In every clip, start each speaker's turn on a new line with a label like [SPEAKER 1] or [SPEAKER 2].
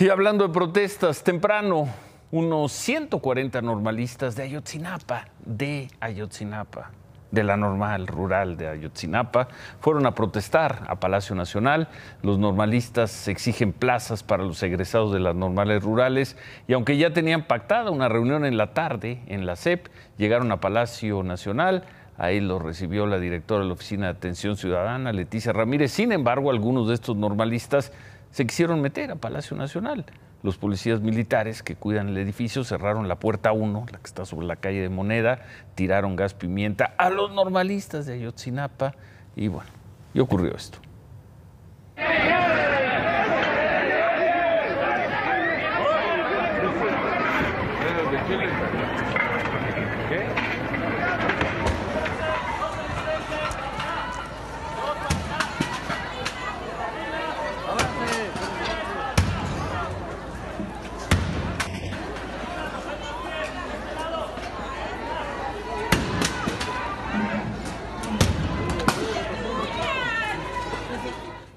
[SPEAKER 1] Y hablando de protestas, temprano, unos 140 normalistas de Ayotzinapa, de Ayotzinapa, de la normal rural de Ayotzinapa, fueron a protestar a Palacio Nacional. Los normalistas exigen plazas para los egresados de las normales rurales y aunque ya tenían pactada una reunión en la tarde en la CEP, llegaron a Palacio Nacional. Ahí los recibió la directora de la Oficina de Atención Ciudadana, Leticia Ramírez. Sin embargo, algunos de estos normalistas se quisieron meter a Palacio Nacional. Los policías militares que cuidan el edificio cerraron la puerta 1, la que está sobre la calle de Moneda, tiraron gas pimienta a los normalistas de Ayotzinapa y bueno, y ocurrió esto.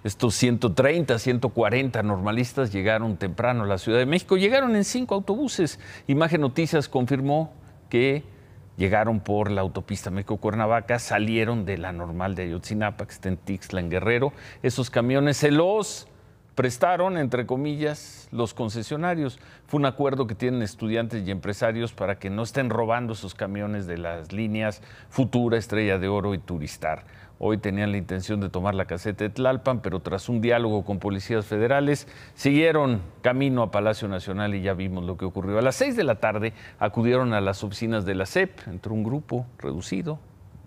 [SPEAKER 1] Estos 130, 140 normalistas llegaron temprano a la Ciudad de México. Llegaron en cinco autobuses. Imagen Noticias confirmó que llegaron por la autopista México-Cuernavaca, salieron de la normal de Ayotzinapa, que está en Tixlan, en Guerrero. Esos camiones se prestaron, entre comillas, los concesionarios. Fue un acuerdo que tienen estudiantes y empresarios para que no estén robando sus camiones de las líneas Futura, Estrella de Oro y Turistar. Hoy tenían la intención de tomar la caseta de Tlalpan, pero tras un diálogo con policías federales, siguieron camino a Palacio Nacional y ya vimos lo que ocurrió. A las seis de la tarde acudieron a las oficinas de la CEP, entre un grupo reducido,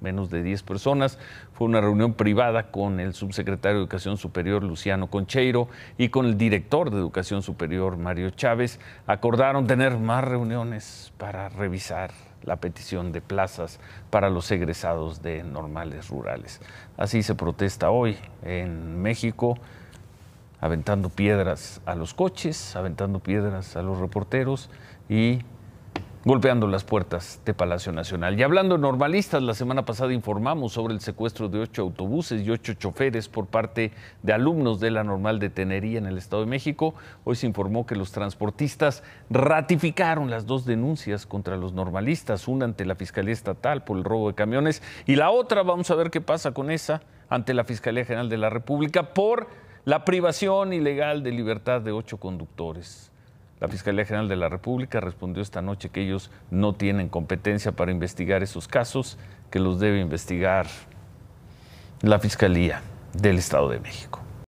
[SPEAKER 1] menos de 10 personas. Fue una reunión privada con el subsecretario de Educación Superior, Luciano Concheiro, y con el director de Educación Superior, Mario Chávez. Acordaron tener más reuniones para revisar la petición de plazas para los egresados de normales rurales. Así se protesta hoy en México, aventando piedras a los coches, aventando piedras a los reporteros y golpeando las puertas de Palacio Nacional. Y hablando de normalistas, la semana pasada informamos sobre el secuestro de ocho autobuses y ocho choferes por parte de alumnos de la normal de Tenería en el Estado de México. Hoy se informó que los transportistas ratificaron las dos denuncias contra los normalistas, una ante la Fiscalía Estatal por el robo de camiones y la otra, vamos a ver qué pasa con esa, ante la Fiscalía General de la República por la privación ilegal de libertad de ocho conductores. La Fiscalía General de la República respondió esta noche que ellos no tienen competencia para investigar esos casos, que los debe investigar la Fiscalía del Estado de México.